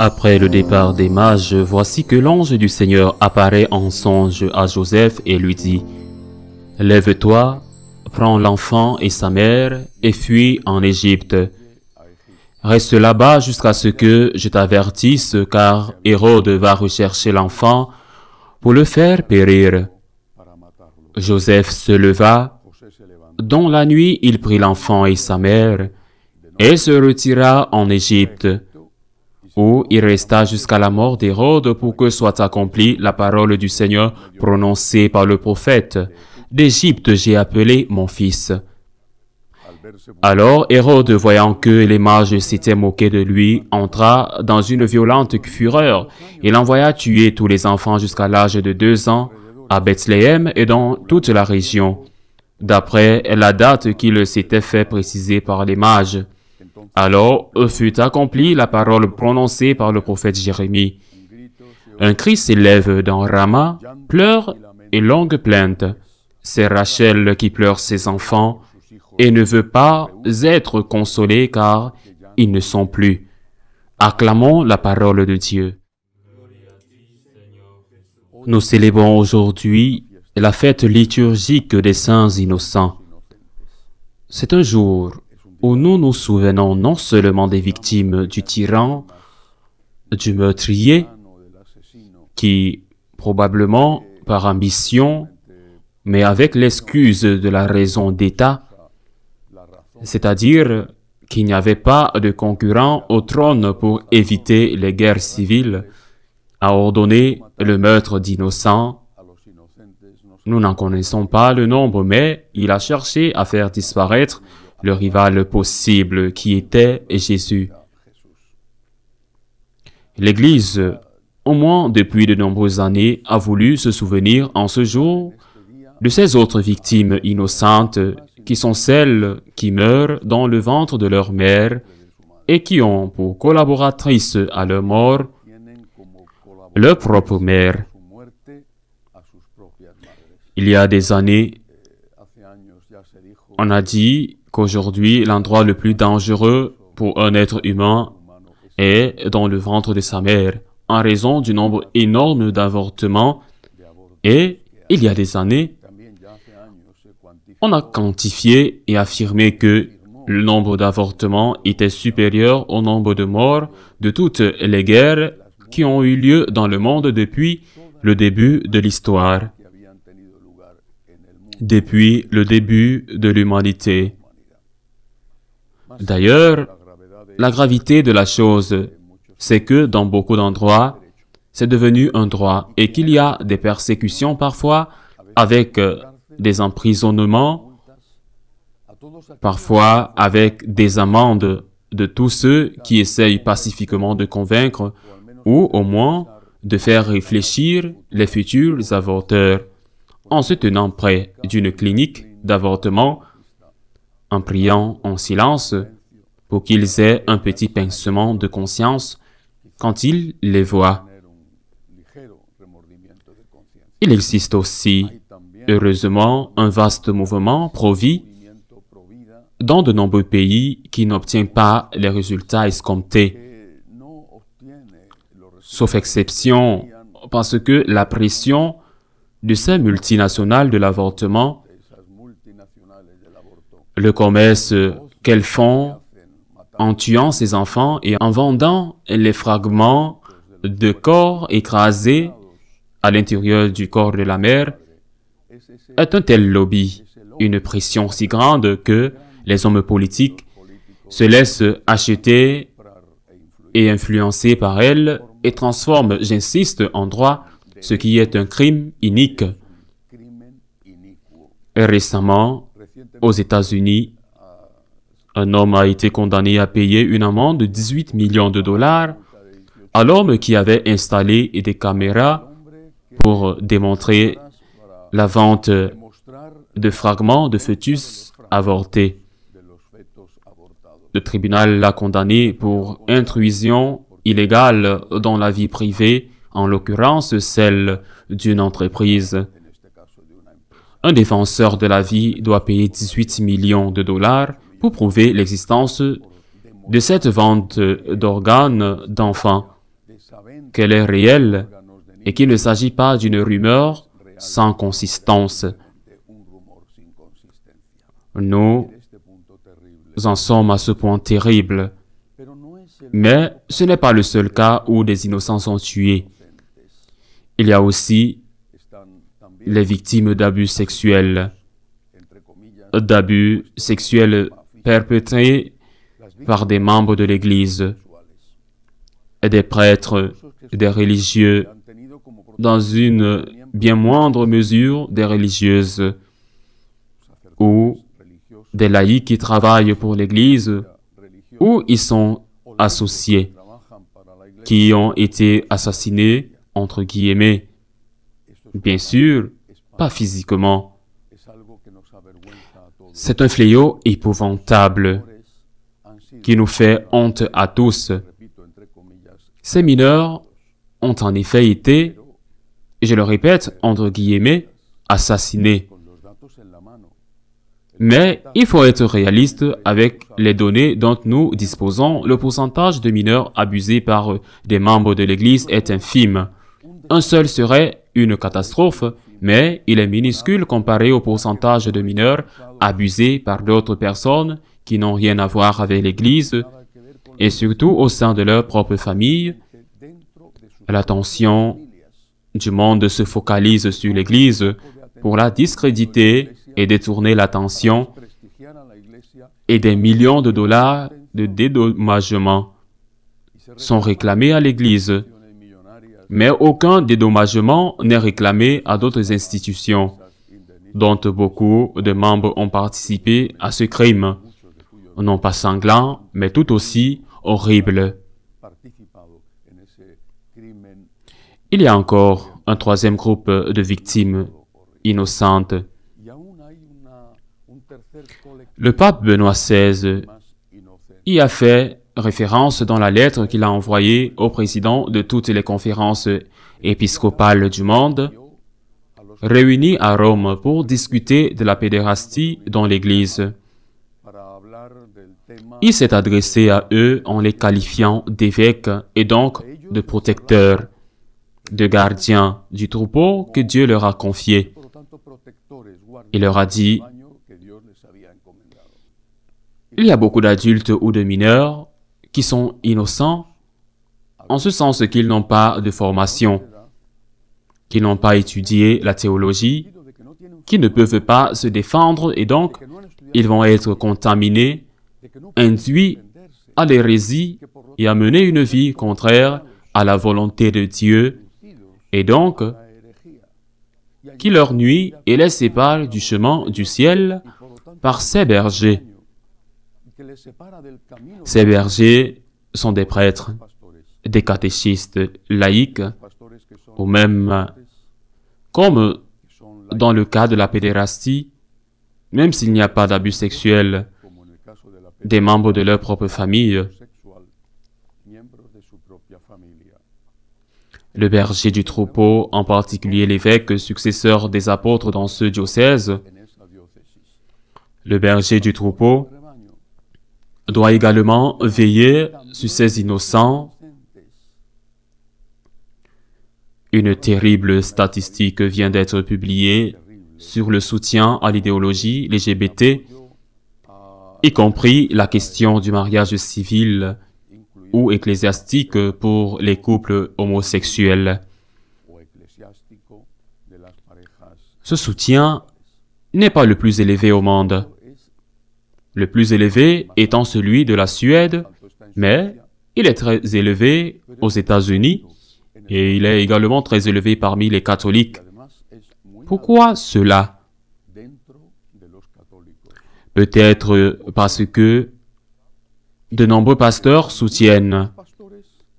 Après le départ des mages, voici que l'ange du Seigneur apparaît en songe à Joseph et lui dit « Lève-toi, prends l'enfant et sa mère et fuis en Égypte. Reste là-bas jusqu'à ce que je t'avertisse car Hérode va rechercher l'enfant pour le faire périr. » Joseph se leva. Dans la nuit, il prit l'enfant et sa mère et se retira en Égypte où il resta jusqu'à la mort d'Hérode pour que soit accomplie la parole du Seigneur prononcée par le prophète. D'Égypte j'ai appelé mon fils. Alors Hérode, voyant que les mages s'étaient moqués de lui, entra dans une violente fureur. Il envoya tuer tous les enfants jusqu'à l'âge de deux ans à Bethléem et dans toute la région, d'après la date qu'il s'était fait préciser par les mages. Alors euh, fut accomplie la parole prononcée par le prophète Jérémie. Un cri s'élève dans Rama, pleure et longue plainte. C'est Rachel qui pleure ses enfants et ne veut pas être consolée car ils ne sont plus. Acclamons la parole de Dieu. Nous célébrons aujourd'hui la fête liturgique des saints innocents. C'est un jour où nous nous souvenons non seulement des victimes du tyran, du meurtrier, qui, probablement par ambition, mais avec l'excuse de la raison d'État, c'est-à-dire qu'il n'y avait pas de concurrent au trône pour éviter les guerres civiles, a ordonné le meurtre d'innocents. Nous n'en connaissons pas le nombre, mais il a cherché à faire disparaître le rival possible qui était Jésus. L'Église, au moins depuis de nombreuses années, a voulu se souvenir en ce jour de ces autres victimes innocentes qui sont celles qui meurent dans le ventre de leur mère et qui ont pour collaboratrice à leur mort leur propre mère. Il y a des années, on a dit qu'aujourd'hui l'endroit le plus dangereux pour un être humain est dans le ventre de sa mère, en raison du nombre énorme d'avortements. Et il y a des années, on a quantifié et affirmé que le nombre d'avortements était supérieur au nombre de morts de toutes les guerres qui ont eu lieu dans le monde depuis le début de l'histoire, depuis le début de l'humanité. D'ailleurs, la gravité de la chose, c'est que dans beaucoup d'endroits, c'est devenu un droit et qu'il y a des persécutions parfois avec euh, des emprisonnements, parfois avec des amendes de tous ceux qui essayent pacifiquement de convaincre ou au moins de faire réfléchir les futurs avorteurs en se tenant près d'une clinique d'avortement en priant en silence pour qu'ils aient un petit pincement de conscience quand ils les voient. Il existe aussi, heureusement, un vaste mouvement pro-vie dans de nombreux pays qui n'obtient pas les résultats escomptés, sauf exception, parce que la pression de ces multinationales de l'avortement le commerce euh, qu'elles font en tuant ces enfants et en vendant les fragments de corps écrasés à l'intérieur du corps de la mère est un tel lobby, une pression si grande que les hommes politiques se laissent acheter et influencer par elle et transforment, j'insiste, en droit ce qui est un crime inique. Récemment, aux États-Unis, un homme a été condamné à payer une amende de 18 millions de dollars à l'homme qui avait installé des caméras pour démontrer la vente de fragments de fœtus avortés. Le tribunal l'a condamné pour intrusion illégale dans la vie privée, en l'occurrence celle d'une entreprise. Un défenseur de la vie doit payer 18 millions de dollars pour prouver l'existence de cette vente d'organes d'enfants, qu'elle est réelle et qu'il ne s'agit pas d'une rumeur sans consistance. Nous en sommes à ce point terrible. Mais ce n'est pas le seul cas où des innocents sont tués. Il y a aussi les victimes d'abus sexuels, d'abus sexuels perpétrés par des membres de l'Église, des prêtres, des religieux, dans une bien moindre mesure des religieuses ou des laïcs qui travaillent pour l'Église ou ils sont associés, qui ont été assassinés, entre guillemets, bien sûr, pas physiquement. C'est un fléau épouvantable qui nous fait honte à tous. Ces mineurs ont en effet été, je le répète, entre guillemets, assassinés. Mais il faut être réaliste avec les données dont nous disposons. Le pourcentage de mineurs abusés par des membres de l'Église est infime. Un seul serait une catastrophe, mais il est minuscule comparé au pourcentage de mineurs abusés par d'autres personnes qui n'ont rien à voir avec l'Église, et surtout au sein de leur propre famille. L'attention du monde se focalise sur l'Église pour la discréditer et détourner l'attention et des millions de dollars de dédommagement sont réclamés à l'Église mais aucun dédommagement n'est réclamé à d'autres institutions, dont beaucoup de membres ont participé à ce crime, non pas sanglant, mais tout aussi horrible. Il y a encore un troisième groupe de victimes innocentes. Le pape Benoît XVI y a fait référence dans la lettre qu'il a envoyée au président de toutes les conférences épiscopales du monde, réunis à Rome pour discuter de la pédérastie dans l'Église. Il s'est adressé à eux en les qualifiant d'évêques et donc de protecteurs, de gardiens du troupeau que Dieu leur a confié. Il leur a dit, il y a beaucoup d'adultes ou de mineurs qui sont innocents en ce sens qu'ils n'ont pas de formation, qu'ils n'ont pas étudié la théologie, qui ne peuvent pas se défendre et donc ils vont être contaminés, induits à l'hérésie et à mener une vie contraire à la volonté de Dieu et donc qui leur nuit et les sépare du chemin du ciel par ces bergers. Ces bergers sont des prêtres, des catéchistes laïques, ou même, comme dans le cas de la pédérastie, même s'il n'y a pas d'abus sexuel des membres de leur propre famille, le berger du troupeau, en particulier l'évêque successeur des apôtres dans ce diocèse, le berger du troupeau doit également veiller sur ces innocents. Une terrible statistique vient d'être publiée sur le soutien à l'idéologie LGBT, y compris la question du mariage civil ou ecclésiastique pour les couples homosexuels. Ce soutien n'est pas le plus élevé au monde le plus élevé étant celui de la Suède, mais il est très élevé aux États-Unis et il est également très élevé parmi les catholiques. Pourquoi cela Peut-être parce que de nombreux pasteurs soutiennent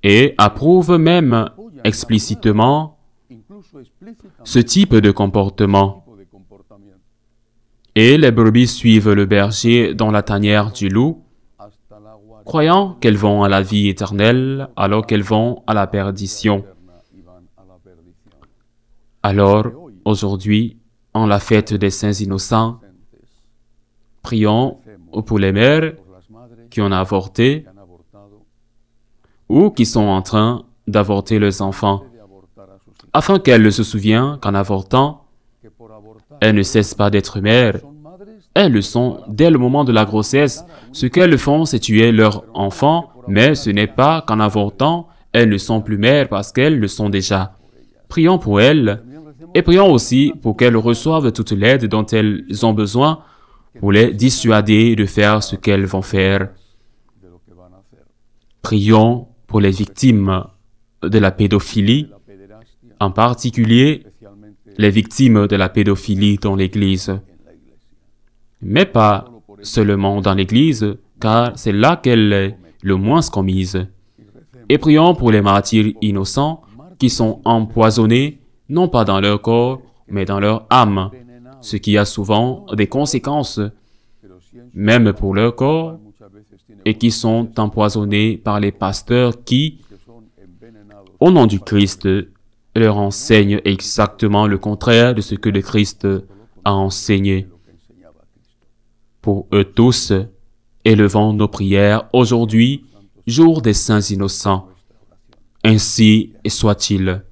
et approuvent même explicitement ce type de comportement. Et les brebis suivent le berger dans la tanière du loup, croyant qu'elles vont à la vie éternelle alors qu'elles vont à la perdition. Alors, aujourd'hui, en la fête des saints innocents, prions pour les mères qui ont avorté ou qui sont en train d'avorter leurs enfants, afin qu'elles se souviennent qu'en avortant, elles ne cessent pas d'être mères. Elles le sont dès le moment de la grossesse. Ce qu'elles font, c'est tuer leur enfant, mais ce n'est pas qu'en avortant, elles ne sont plus mères parce qu'elles le sont déjà. Prions pour elles et prions aussi pour qu'elles reçoivent toute l'aide dont elles ont besoin pour les dissuader de faire ce qu'elles vont faire. Prions pour les victimes de la pédophilie, en particulier les victimes de la pédophilie dans l'Église. Mais pas seulement dans l'Église, car c'est là qu'elle est le moins commise. Et prions pour les martyrs innocents qui sont empoisonnés, non pas dans leur corps, mais dans leur âme, ce qui a souvent des conséquences, même pour leur corps, et qui sont empoisonnés par les pasteurs qui, au nom du Christ, leur enseigne exactement le contraire de ce que le Christ a enseigné. Pour eux tous, élevons nos prières aujourd'hui, jour des saints innocents. Ainsi soit-il.